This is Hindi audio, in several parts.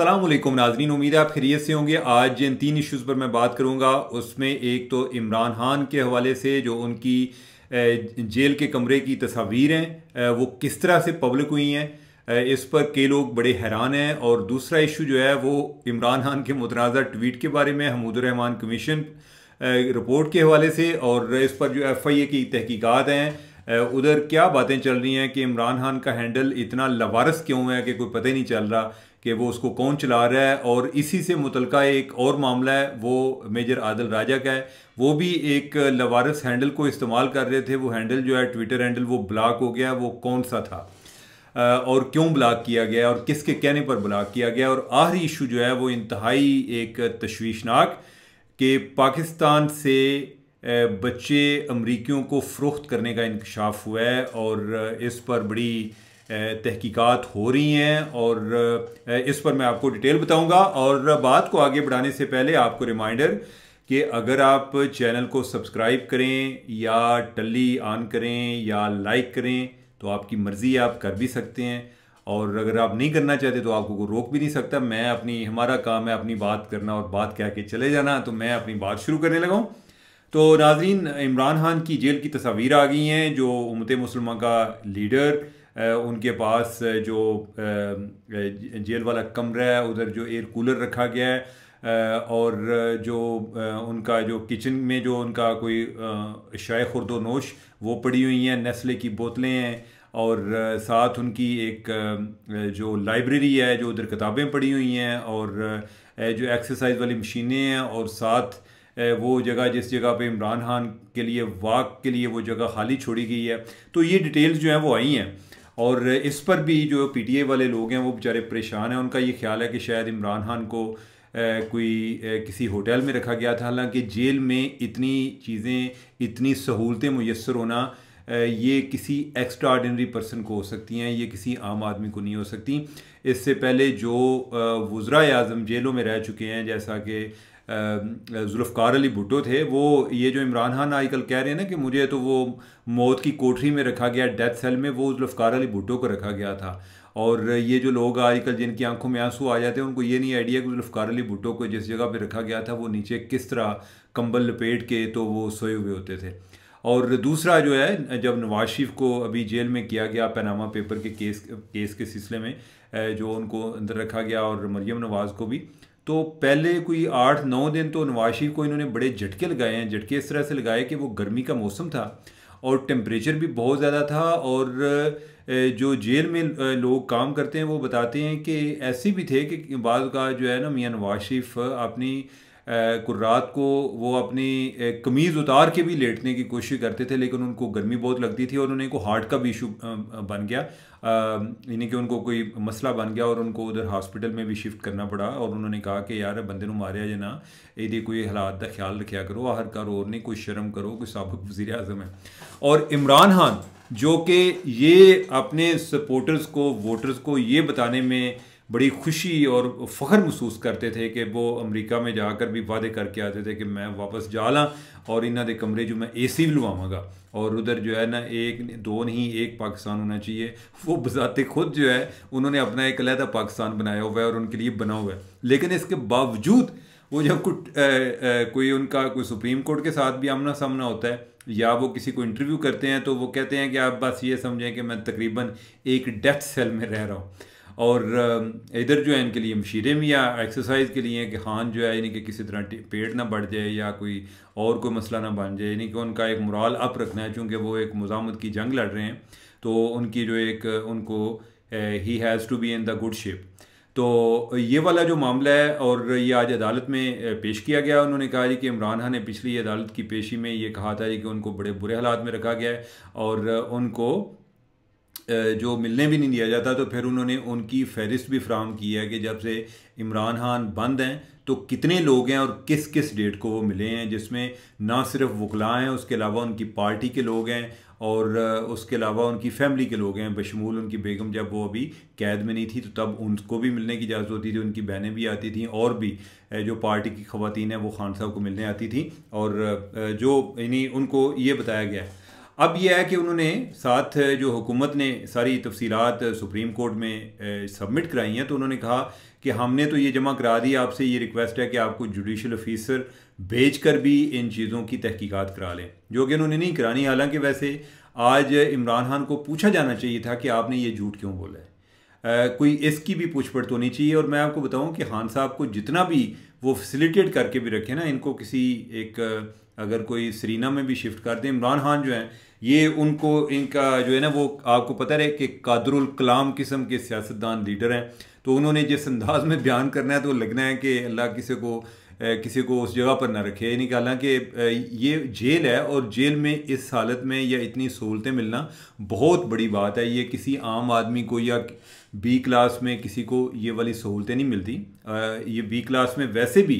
असलम नाजरीन उम्मीद है आप खैरियत से होंगे आज जिन तीन इश्यूज़ पर मैं बात करूंगा उसमें एक तो इमरान खान के हवाले से जो उनकी जेल के कमरे की तस्वीर हैं वो किस तरह से पब्लिक हुई हैं इस पर कई लोग बड़े हैरान हैं और दूसरा इशू जो है वो इमरान खान के मुतनाज़ा ट्वीट के बारे में हमूदुररहमान कमीशन रिपोर्ट के हवाले से और इस पर जो एफ़ आई ए की तहकीक़ात हैं उधर क्या बातें चल रही हैं कि इमरान खान का हैंडल इतना लवारस क्यों है कि कोई पता ही नहीं चल रहा कि वो उसको कौन चला रहा है और इसी से मुतल एक और मामला है वो मेजर आदिल राजा का है वो भी एक लवारस हैंडल को इस्तेमाल कर रहे थे वो हैंडल जो है ट्विटर हैंडल वो ब्लॉक हो गया वो कौन सा था और क्यों ब्लॉक किया गया और किसके कहने पर ब्लॉक किया गया और आखिरी इशू जो है वो इंतहाई एक तशवीशनाक कि पाकिस्तान से बच्चे अमरीकियों को फ़रोख्त करने का इंकशाफ हुआ है और इस पर बड़ी तहकीकात हो रही हैं और इस पर मैं आपको डिटेल बताऊंगा और बात को आगे बढ़ाने से पहले आपको रिमाइंडर कि अगर आप चैनल को सब्सक्राइब करें या टली ऑन करें या लाइक करें तो आपकी मर्ज़ी आप कर भी सकते हैं और अगर आप नहीं करना चाहते तो आपको रोक भी नहीं सकता मैं अपनी हमारा काम है अपनी बात करना और बात कह के चले जाना तो मैं अपनी बात शुरू करने लगाऊँ तो नाजरीन इमरान खान की जेल की तस्वीर आ गई हैं जो उमत मुसलमान का लीडर उनके पास जो जेल वाला कमरा है उधर जो एयर कूलर रखा गया है और जो उनका जो किचन में जो उनका कोई शाय नोश वो पड़ी हुई हैं नस्ले की बोतलें हैं और साथ उनकी एक जो लाइब्रेरी है जो उधर किताबें पड़ी हुई हैं और जो एक्सरसाइज वाली मशीनें हैं और साथ वो जगह जिस जगह पे इमरान खान के लिए वाक के लिए वो जगह खाली छोड़ी गई है तो ये डिटेल्स जो हैं वो आई हैं और इस पर भी जो पीटीआई वाले लोग हैं वो बेचारे परेशान हैं उनका ये ख्याल है कि शायद इमरान खान को कोई किसी होटल में रखा गया था हालांकि जेल में इतनी चीज़ें इतनी सहूलतें मैसर होना ये किसी एक्स्ट्रा ऑर्डिनरी पर्सन को हो सकती हैं ये किसी आम आदमी को नहीं हो सकती इससे पहले जो वज्रा आज़म जेलों में रह चुके हैं जैसा कि जुल्फ़ार अली भुट्टो थे वो ये जो इमरान खान आजकल कह रहे हैं ना कि मुझे तो वो मौत की कोठरी में रखा गया डेथ सेल में वो जुल्फ़ार अली भुट्टो को रखा गया था और ये जो लोग आजकल जिनकी आंखों में आंसू आ जाते हैं उनको ये नहीं आइडिया कि जुल्फ़ार अली भुट्टो को जिस जगह पर रखा गया था वो नीचे किस तरह कंबल लपेट के तो वो सोए हुए होते थे और दूसरा जो है जब नवाज शरीफ को अभी जेल में किया गया पैनामा पेपर के केस केस के सिलसिले में जो उनको अंदर रखा गया और मरियम नवाज़ को भी तो पहले कोई आठ नौ दिन तो नवाज शरीफ को इन्होंने बड़े झटके लगाए हैं झटके इस तरह से लगाए कि वो गर्मी का मौसम था और टेम्परेचर भी बहुत ज़्यादा था और जो जेल में लोग काम करते हैं वो बताते हैं कि ऐसे भी थे कि बाद का जो है ना मियाँ नवाज शरीफ अपनी कुर्रात को वो अपनी कमीज़ उतार के भी लेटने की कोशिश करते थे लेकिन उनको गर्मी बहुत लगती थी और उन्हें को हार्ट का भी इशू बन गया यानी कि उनको कोई मसला बन गया और उनको उधर हॉस्पिटल में भी शिफ्ट करना पड़ा और उन्होंने कहा कि यार बंदे मारिया या ना ये कोई हालात का ख्याल रखा करो आहर कार और नहीं कोई शर्म करो कोई सबक वजी अजम है और इमरान खान जो कि ये अपने सपोर्टर्स को वोटर्स को ये बताने में बड़ी खुशी और फ़ख्र महसूस करते थे कि वो अमरीका में जाकर भी वादे करके आते थे कि मैं वापस जा ला और इन्हों के कमरे जो मैं ए सी भी लुवावगा और उधर जो है ना एक दो नहीं एक पाकिस्तान होना चाहिए वो बजाते खुद जो है उन्होंने अपना एक अलहदा पाकिस्तान बनाया हुआ है और उनके लिए बना हुआ है लेकिन इसके बावजूद वो जब कुछ कोई उनका कोई सुप्रीम कोर्ट के साथ भी आमना सामना होता है या वो किसी को इंटरव्यू करते हैं तो वो कहते हैं कि आप बस ये समझें कि मैं तकरीबन एक डेथ सेल में रह रहा हूँ और इधर जो है इनके लिए मशीरें भी या एक्सरसाइज के लिए कि खान जो है यानी कि किसी तरह पेट ना बढ़ जाए या कोई और कोई मसला ना बन जाए यानी कि उनका एक मुराल अप रखना है चूँकि वो एक मजामत की जंग लड़ रहे हैं तो उनकी जो एक उनको ही has to be in the good shape तो ये वाला जो मामला है और ये आज अदालत में पेश किया गया उन्होंने कहा जी कि इमरान खान ने पिछली अदालत की पेशी में ये कहा था जी कि उनको बड़े बुरे हालात में रखा गया है और उनको जो मिलने भी नहीं दिया जाता तो फिर उन्होंने उनकी फहरिस्त भी फ्राहम की है कि जब से इमरान खान बंद हैं तो कितने लोग हैं और किस किस डेट को वो मिले हैं जिसमें ना सिर्फ वकला हैं उसके अलावा उनकी पार्टी के लोग हैं और उसके अलावा उनकी फैमिली के लोग हैं बशमूल उनकी बेगम जब वो अभी कैद में नहीं थी तो तब उनको भी मिलने की इजाज़त होती थी उनकी बहनें भी आती थी और भी जो पार्टी की खवतिन हैं वो खान साहब को मिलने आती थी और जो यानी उनको ये बताया गया है अब यह है कि उन्होंने साथ जो हुकूमत ने सारी तफसीत सुप्रीम कोर्ट में सबमिट कराई हैं तो उन्होंने कहा कि हमने तो ये जमा करा दी आपसे ये रिक्वेस्ट है कि आपको जुडिशल ऑफिसर भेज कर भी इन चीज़ों की तहकीकात करा लें जो कि उन्होंने नहीं करानी हालांकि वैसे आज इमरान खान को पूछा जाना चाहिए था कि आपने ये झूठ क्यों बोला है कोई इसकी भी पूछ तो होनी चाहिए और मैं आपको बताऊं कि खान साहब को जितना भी वो फैसिलिटेट करके भी रखें ना इनको किसी एक अगर कोई सरीना में भी शिफ्ट कर दें इमरान खान जो हैं ये उनको इनका जो है ना वो आपको पता रहे कि कादरुल कलाम किस्म के सियासतदान लीडर हैं तो उन्होंने जिस अंदाज में बयान करना है तो लगना है कि अल्लाह किसी को किसी को उस जगह पर ना रखे यानी कि हालांकि ये जेल है और जेल में इस हालत में या इतनी सहूलतें मिलना बहुत बड़ी बात है ये किसी आम आदमी को या बी क्लास में किसी को ये वाली सहूलतें नहीं मिलती ये बी क्लास में वैसे भी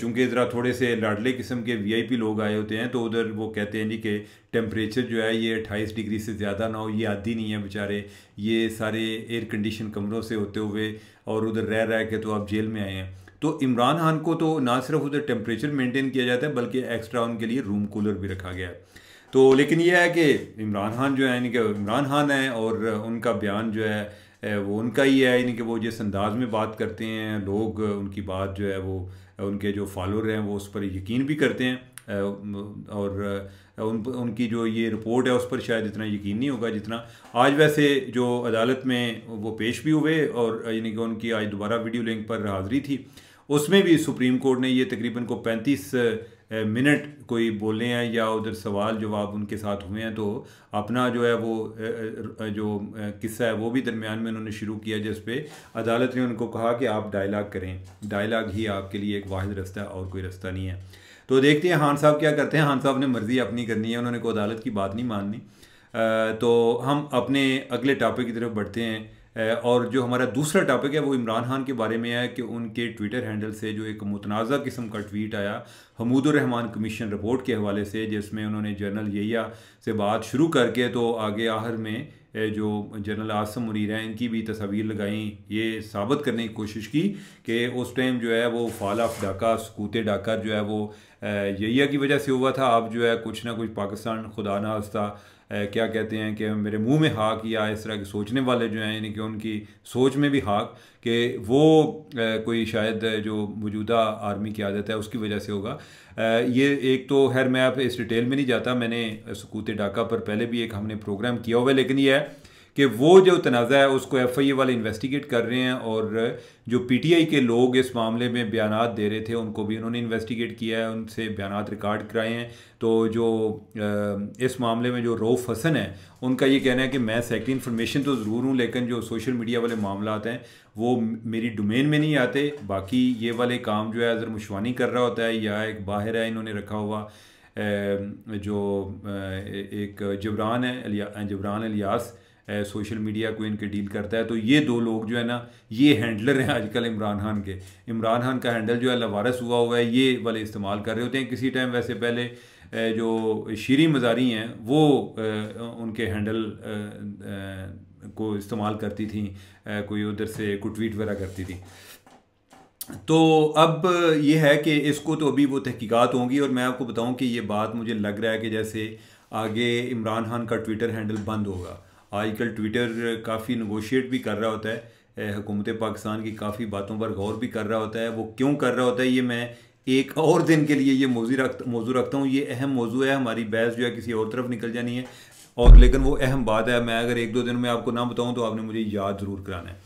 चूँकि ज़रा थोड़े से लाडले किस्म के वीआईपी लोग आए होते हैं तो उधर वो कहते हैं जी कि टेम्परेचर जो है ये अट्ठाईस डिग्री से ज़्यादा ना हो ये आदि नहीं है बेचारे ये सारे एयर कंडीशन कमरों से होते हुए और उधर रह रह के तो आप जेल में आए हैं तो इमरान खान को तो ना सिर्फ उधर टेम्परेचर मेंटेन किया जाता है बल्कि एक्स्ट्रा उनके लिए रूम कूलर भी रखा गया है तो लेकिन यह है कि इमरान खान जो है यानी कि इमरान खान है और उनका बयान जो है वो उनका ही है यानी कि वो जिस अंदाज में बात करते हैं लोग उनकी बात जो है वो उनके जो फॉलोअर हैं वो उस पर यकीन भी करते हैं और उन उनकी जो ये रिपोर्ट है उस पर शायद इतना यकीन नहीं होगा जितना आज वैसे जो अदालत में वो पेश भी हुए और यानी कि उनकी आज दोबारा वीडियो लिंक पर हाजिरी थी उसमें भी सुप्रीम कोर्ट ने ये तकरीबन को पैंतीस मिनट कोई बोले हैं या उधर सवाल जवाब उनके साथ हुए हैं तो अपना जो है वो जो किस्सा है वो भी दरमियान में उन्होंने शुरू किया जिस पे अदालत ने उनको कहा कि आप डायलाग करें डायलाग ही आपके लिए एक वाद रास्ता है और कोई रास्ता नहीं है तो देखते हैं हान साहब क्या करते हैं हान साहब ने मर्ज़ी अपनी करनी है उन्होंने को अदालत की बात नहीं माननी तो हम अपने अगले टॉपिक की तरफ बढ़ते हैं और जो हमारा दूसरा टॉपिक है वो इमरान खान के बारे में है कि उनके ट्विटर हैंडल से जो एक मुतनाज़ा किस्म का ट्वीट आया हमूदुररहमान कमीशन रिपोर्ट के हवाले से जिसमें उन्होंने जनरल यैया से बात शुरू करके तो आगे आहर में जो जनरल आसम मुनीर हैं इनकी भी तस्वीर लगाई ये साबित करने की कोशिश की कि उस टाइम जो है वो ऑफ डाका सकूते डाका जो है वो यैया की वजह से हुआ था अब जो है कुछ ना कुछ पाकिस्तान खुदा ना हस्ता क्या कहते हैं कि मेरे मुंह में हाक या इस तरह के सोचने वाले जो हैं यानी कि उनकी सोच में भी हाक कि वो कोई शायद जो मौजूदा आर्मी की आदत है उसकी वजह से होगा ये एक तो खैर मैं आप इस डिटेल में नहीं जाता मैंने सकूत डाका पर पहले भी एक हमने प्रोग्राम किया हुआ है लेकिन यह है कि वो जो तनाज़ा है उसको एफ आई ए वाले इन्वेस्टिगेट कर रहे हैं और जो पी टी आई के लोग इस मामले में बयान दे रहे थे उनको भी उन्होंने इन्वेस्टिगेट किया है उनसे बयान रिकॉर्ड कराए हैं तो जो इस मामले में जो रोफ हसन है उनका ये कहना है कि मैं सेकेंड इन्फॉर्मेशन तो ज़रूर हूँ लेकिन जो सोशल मीडिया वाले मामला हैं वो मेरी डोमेन में नहीं आते बाकी ये वाले काम जो है अज़र मुशवानी कर रहा होता है या एक बाहर है इन्होंने रखा हुआ जो एक जबरान है जबरान अलियास सोशल मीडिया को इनके डील करता है तो ये दो लोग जो है ना ये हैंडलर हैं आजकल इमरान खान के इमरान खान का हैंडल जो है लवारस हुआ हुआ है ये वाले इस्तेमाल कर रहे होते हैं किसी टाइम वैसे पहले जो शीरी मज़ारी हैं वो उनके हैंडल को इस्तेमाल करती थी कोई उधर से कुटवीट वगैरह करती थी तो अब ये है कि इसको तो अभी वो तहकीकात होंगी और मैं आपको बताऊं कि ये बात मुझे लग रहा है कि जैसे आगे इमरान खान का ट्विटर हैंडल बंद होगा आजकल ट्विटर काफ़ी नगोशिएट भी कर रहा होता है हुकूमत पाकिस्तान की काफ़ी बातों पर गौर भी कर रहा होता है वो क्यों कर रहा होता है ये मैं एक और दिन के लिए ये मौजू रख मौजू रखता हूँ ये अहम मौजू है हमारी बहस जो है किसी और तरफ निकल जानी है और लेकिन वो अहम बात है मैं अगर एक दो दिन में आपको ना बताऊँ तो आपने मुझे याद ज़रूर कराना है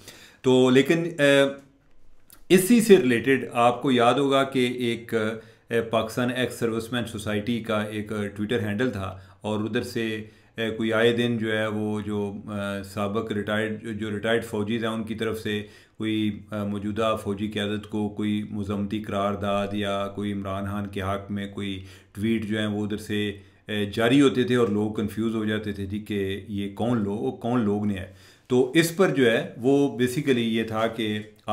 तो लेकिन इसी से रिलेटेड आपको याद होगा कि एक पाकिस्तान एक्स सर्विसमैन सोसाइटी का एक ट्विटर हैंडल था और उधर से कोई आए दिन जो है वो जो सबक रिटायर्ड जो रिटायर्ड फ़ौजीज़ हैं उनकी तरफ से कोई मौजूदा फ़ौजी क्यादत को कोई मजम्मती करारदाद या कोई इमरान खान के हक़ में कोई ट्वीट जो है वो उधर से जारी होते थे और लोग कंफ्यूज हो जाते थे जी कि ये कौन लोग कौन लोग ने है तो इस पर जो है वो बेसिकली ये था कि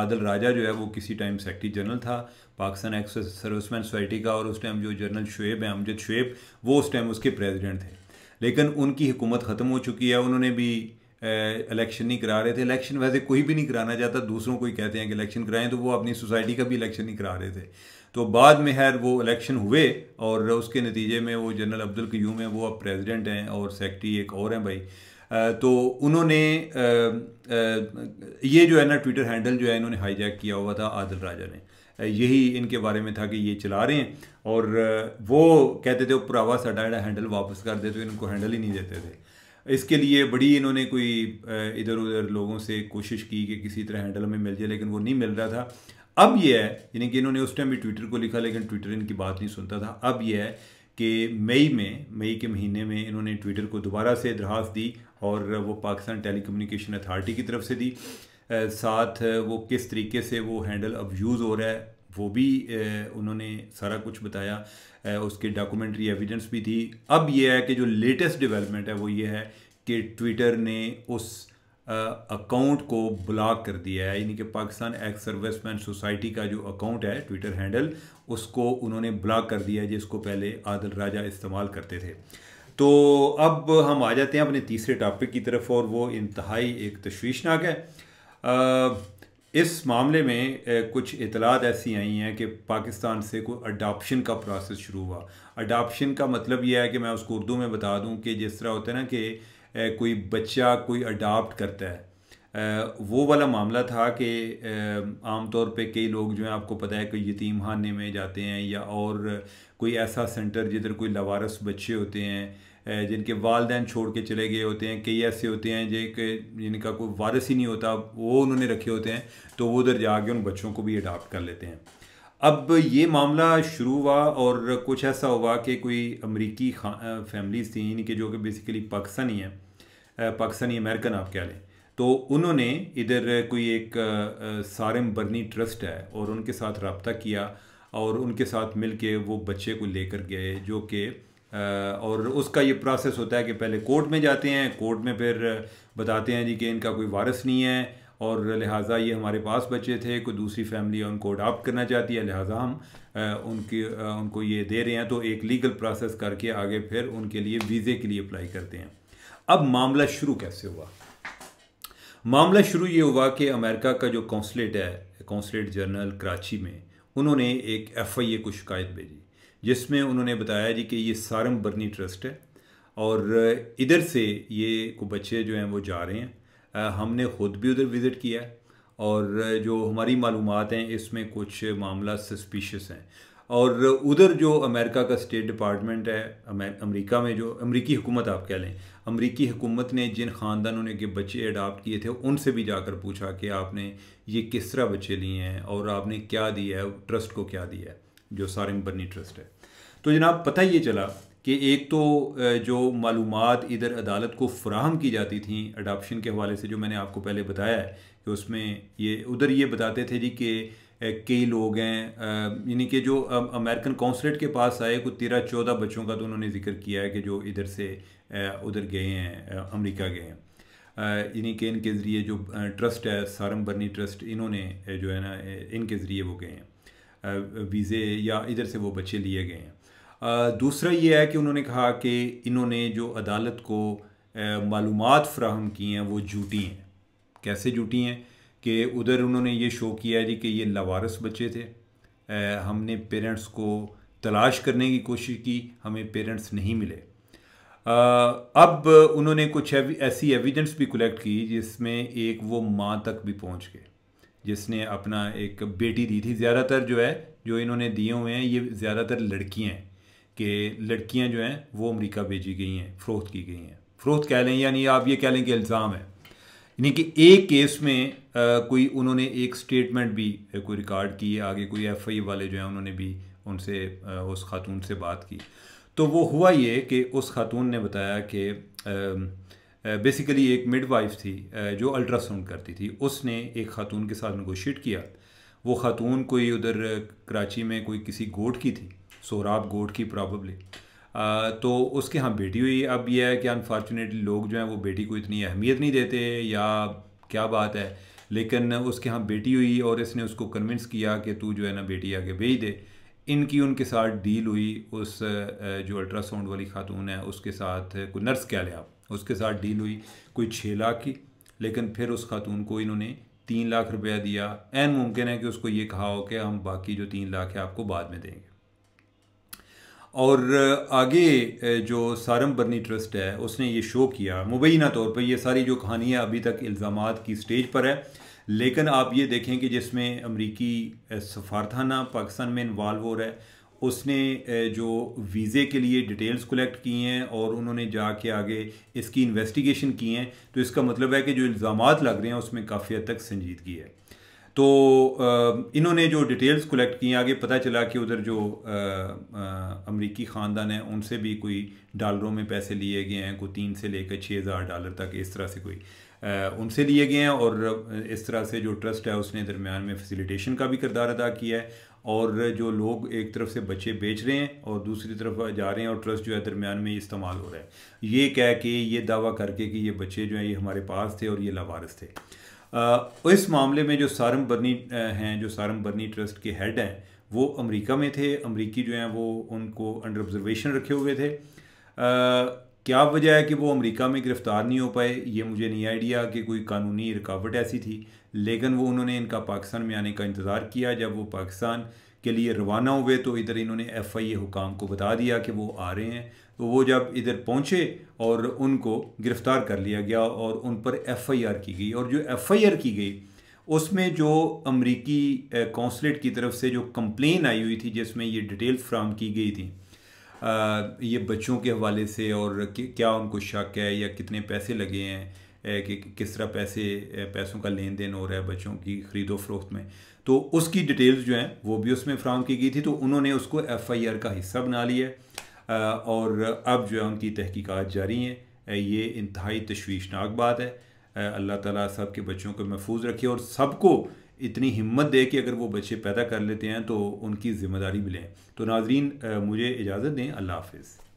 आदल राजा जो है वो किसी टाइम सेक्रटरी जनरल था पाकिस्तान एक्स सर्विसमैन सोसाइटी का और उस टाइम जो जनरल शुएब है अमजद शुएब वो उस टाइम उसके प्रेसिडेंट थे लेकिन उनकी हुकूमत ख़त्म हो चुकी है उन्होंने भी इलेक्शन नहीं करा रहे थे इलेक्शन वैसे कोई भी नहीं कराना चाहता दूसरों को ही कहते हैं कि इलेक्शन कराएं तो वो अपनी सोसाइटी का भी इलेक्शन नहीं करा रहे थे तो बाद में खैर वो इलेक्शन हुए और उसके नतीजे में वो जनरल अब्दुल क्यूम है वो अब प्रेसिडेंट हैं और सेक्रेटरी एक और हैं भाई तो उन्होंने ये जो है ना ट्विटर हैंडल जो है इन्होंने हाईजैक किया हुआ था आदिल राजा ने यही इनके बारे में था कि ये चला रहे हैं और वो कहते थे पुरावा साडा जो हैंडल वापस कर दे तो इनको हैंडल ही नहीं देते थे इसके लिए बड़ी इन्होंने कोई इधर उधर लोगों से कोशिश की कि किसी तरह हैंडल हमें मिल जाए लेकिन वो नहीं मिल रहा था अब ये है यानी कि इन्होंने उस टाइम भी ट्विटर को लिखा लेकिन ट्विटर इनकी बात नहीं सुनता था अब ये है कि मई में मई के महीने में इन्होंने ट्विटर को दोबारा से दरख्वास्त दी और वो पाकिस्तान टेली कम्यूनिकेशन अथॉरिटी की तरफ से दी साथ वो किस तरीके से वो हैंडल अब यूज़ हो रहा है वो भी उन्होंने सारा कुछ बताया उसके डॉक्यूमेंट्री एविडेंस भी थी अब ये है कि जो लेटेस्ट डेवलपमेंट है वो ये है कि ट्विटर ने उस अकाउंट को ब्लॉक कर दिया है यानी कि पाकिस्तान एक्स सर्विसमैन सोसाइटी का जो अकाउंट है ट्विटर हैंडल उसको उन्होंने ब्लॉक कर दिया है जिसको पहले आदिल राजा इस्तेमाल करते थे तो अब हम आ जाते हैं अपने तीसरे टॉपिक की तरफ और वो इंतहाई एक तशवीशनाक है आ, इस मामले में कुछ इतलात ऐसी आई हैं कि पाकिस्तान से कोई अडॉप्शन का प्रोसेस शुरू हुआ अडॉप्शन का मतलब यह है कि मैं उसको उर्दू में बता दूं कि जिस तरह होता है ना कि कोई बच्चा कोई अडाप्ट करता है वो वाला मामला था कि आमतौर पे कई लोग जो हैं आपको पता है कि यतीम खाने में जाते हैं या और कोई ऐसा सेंटर जिधर कोई लवारस बच्चे होते हैं जिनके वालदेन छोड़ के चले गए होते हैं कई ऐसे होते हैं जे कि जिनका कोई वारस ही नहीं होता वो उन्होंने रखे होते हैं तो वो उधर जाके उन बच्चों को भी अडाप्ट कर लेते हैं अब ये मामला शुरू हुआ और कुछ ऐसा हुआ कि कोई अमरीकी फैमिलीज थी इनके जो कि बेसिकली पाकिस्तानी हैं पाकिस्तानी अमेरिकन आप कह लें तो उन्होंने इधर कोई एक सारम बर्नी ट्रस्ट है और उनके साथ रबता किया और उनके साथ मिल के वो बच्चे को लेकर गए जो कि और उसका ये प्रोसेस होता है कि पहले कोर्ट में जाते हैं कोर्ट में फिर बताते हैं जी कि इनका कोई वारस नहीं है और लिहाजा ये हमारे पास बच्चे थे कोई दूसरी फैमिली उनको अडाप्ट करना चाहती है लिहाजा हम उनकी उनको ये दे रहे हैं तो एक लीगल प्रोसेस करके आगे फिर उनके लिए वीज़े के लिए अप्लाई करते हैं अब मामला शुरू कैसे हुआ मामला शुरू ये हुआ कि अमेरिका का जो कौंसलेट है कौंसलेट जनरल कराची में उन्होंने एक एफ आई ए को शिकायत भेजी जिसमें उन्होंने बताया जी कि ये सारम बर्नी ट्रस्ट है और इधर से ये को बच्चे जो हैं वो जा रहे हैं हमने ख़ुद भी उधर विज़िट किया है और जो हमारी मालूम हैं इसमें कुछ मामला सस्पिशियस हैं और उधर जो अमेरिका का स्टेट डिपार्टमेंट है अमेरिका में जो अमेरिकी हुकूमत आप कह लें अमेरिकी हुकूमत ने जिन ख़ानदानों ने के बच्चे अडाप्ट किए थे उनसे भी जाकर पूछा कि आपने ये किस तरह बच्चे लिए हैं और आपने क्या दिया है ट्रस्ट को क्या दिया है जो सारे बनी ट्रस्ट है तो जनाब पता ये चला कि एक तो जो मालूम इधर अदालत को फ्राहम की जाती थी अडाप्शन के हवाले से जो मैंने आपको पहले बताया है कि उसमें ये उधर ये बताते थे जी कि कई लोग हैं यानी कि जो अमेरिकन कौंसलेट के पास आए कुछ तेरह चौदह बच्चों का तो उन्होंने जिक्र किया है कि जो इधर से उधर गए हैं अमेरिका गए हैं इन्हीं के इनके ज़रिए जो ट्रस्ट है सारम बर्नी ट्रस्ट इन्होंने जो है ना इनके ज़रिए वो गए हैं वीज़े या इधर से वो बच्चे लिए गए हैं दूसरा ये है कि उन्होंने कहा कि इन्होंने जो अदालत को मालूम फ्राहम की हैं वो झूठी हैं कैसे झूठी हैं कि उधर उन्होंने ये शो किया जी कि ये लावारस बच्चे थे हमने पेरेंट्स को तलाश करने की कोशिश की हमें पेरेंट्स नहीं मिले आ, अब उन्होंने कुछ ऐसी एविडेंस भी कलेक्ट की जिसमें एक वो माँ तक भी पहुँच गए जिसने अपना एक बेटी दी थी ज़्यादातर जो है जो इन्होंने दिए हुए हैं ये ज़्यादातर लड़कियाँ हैं कि लड़कियाँ जो हैं वो अमरीका भेजी गई हैं फ़रोख्त की गई हैं फ़रोख्त कह लें यानी आप ये कह लें कि इल्ज़ाम है यानी कि एक केस में आ, कोई उन्होंने एक स्टेटमेंट भी कोई रिकॉर्ड की आगे कोई एफ आई वाले जो हैं उन्होंने भी उनसे उस खातून से बात की तो वो हुआ ये कि उस खातून ने बताया कि बेसिकली एक मिडवाइफ थी जो अल्ट्रासाउंड करती थी उसने एक खातून के साथ नगोशिएट किया वो खातून कोई उधर कराची में कोई किसी गोट की थी सोराब गोट की प्रॉब्ली तो उसके यहाँ बेटी हुई अब यह है कि अनफॉर्चुनेटली लोग जो हैं वो बेटी को इतनी अहमियत नहीं देते या क्या बात है लेकिन उसके यहाँ बेटी हुई और इसने उसको कन्विंस किया कि तू जो है ना बेटी आगे भेज दे इनकी उनके साथ डील हुई उस जो अल्ट्रासाउंड वाली खातून है उसके साथ कोई नर्स क्या लिया उसके साथ डील हुई कोई छः लाख की लेकिन फिर उस खातून को इन्होंने तीन लाख रुपया दिया एन मुमकिन है कि उसको ये कहा हो कि हम बाकी जो तीन लाख है आपको बाद में देंगे और आगे जो सारम बर्नी ट्रस्ट है उसने ये शो किया मुबैना तौर पर ये सारी जो कहानियाँ अभी तक इल्ज़ाम की स्टेज पर है लेकिन आप ये देखें कि जिसमें अमरीकी सफारथाना पाकिस्तान में इन्वाल्व हो रहा है उसने जो वीज़े के लिए डिटेल्स कलेक्ट की हैं और उन्होंने जाके आगे इसकी इन्वेस्टिगेशन की हैं तो इसका मतलब है कि जो इल्ज़ाम लग रहे हैं उसमें काफ़ी हद तक संजीदगी है तो इन्होंने जो डिटेल्स कलेक्ट की आगे पता चला कि उधर जो अमरीकी ख़ानदान है उनसे भी कोई डॉलरों में पैसे लिए गए हैं कोई तीन से लेकर छः हज़ार डॉलर तक इस तरह से कोई उनसे लिए गए हैं और इस तरह से जो ट्रस्ट है उसने दरमियान में फैसिलिटेशन का भी किरदार अदा किया है और जो लोग एक तरफ से बच्चे बेच रहे हैं और दूसरी तरफ जा रहे हैं और ट्रस्ट जो है दरमियान में इस्तेमाल हो रहा है ये कह के ये दावा करके कि ये बच्चे जो हैं ये हमारे पास थे और ये लावारस थे इस मामले में जो सारम बर्नी हैं जो सारम बर्नी ट्रस्ट के हेड हैं वो अमेरिका में थे अमेरिकी जो हैं वो उनको अंडर ऑब्जर्वेशन रखे हुए थे क्या वजह है कि वो अमेरिका में गिरफ़्तार नहीं हो पाए ये मुझे नहीं आइडिया कि कोई कानूनी रुकावट ऐसी थी लेकिन वो उन्होंने इनका पाकिस्तान में आने का इंतज़ार किया जब वो पाकिस्तान के लिए रवाना हुए तो इधर इन्होंने एफ आई ए हुकाम को बता दिया कि वो आ रहे हैं तो वो जब इधर पहुँचे और उनको गिरफ़्तार कर लिया गया और उन पर एफआईआर की गई और जो एफआईआर की गई उसमें जो अमरीकी कौंसलेट की तरफ से जो कंप्लेन आई हुई थी जिसमें ये डिटेल्स फ्राहम की गई थी आ, ये बच्चों के हवाले से और क्या उनको शक है या कितने पैसे लगे हैं कि किस तरह पैसे पैसों का लेन देन हो रहा है बच्चों की ख़रीदो फरोख्त में तो उसकी डिटेल्स जो हैं वो भी उसमें फ्राहम की गई थी तो उन्होंने उसको एफ आई आर का हिस्सा बना लिया है और अब जो है उनकी तहकीकात जारी हैं ये इंतहाई तश्वीशनाक बात है अल्लाह ताला सब के बच्चों को महफूज रखे और सबको इतनी हिम्मत दे कि अगर वो बच्चे पैदा कर लेते हैं तो उनकी ज़िम्मेदारी भी लें तो नाजरीन मुझे इजाज़त दें अल्लाह हाफिज़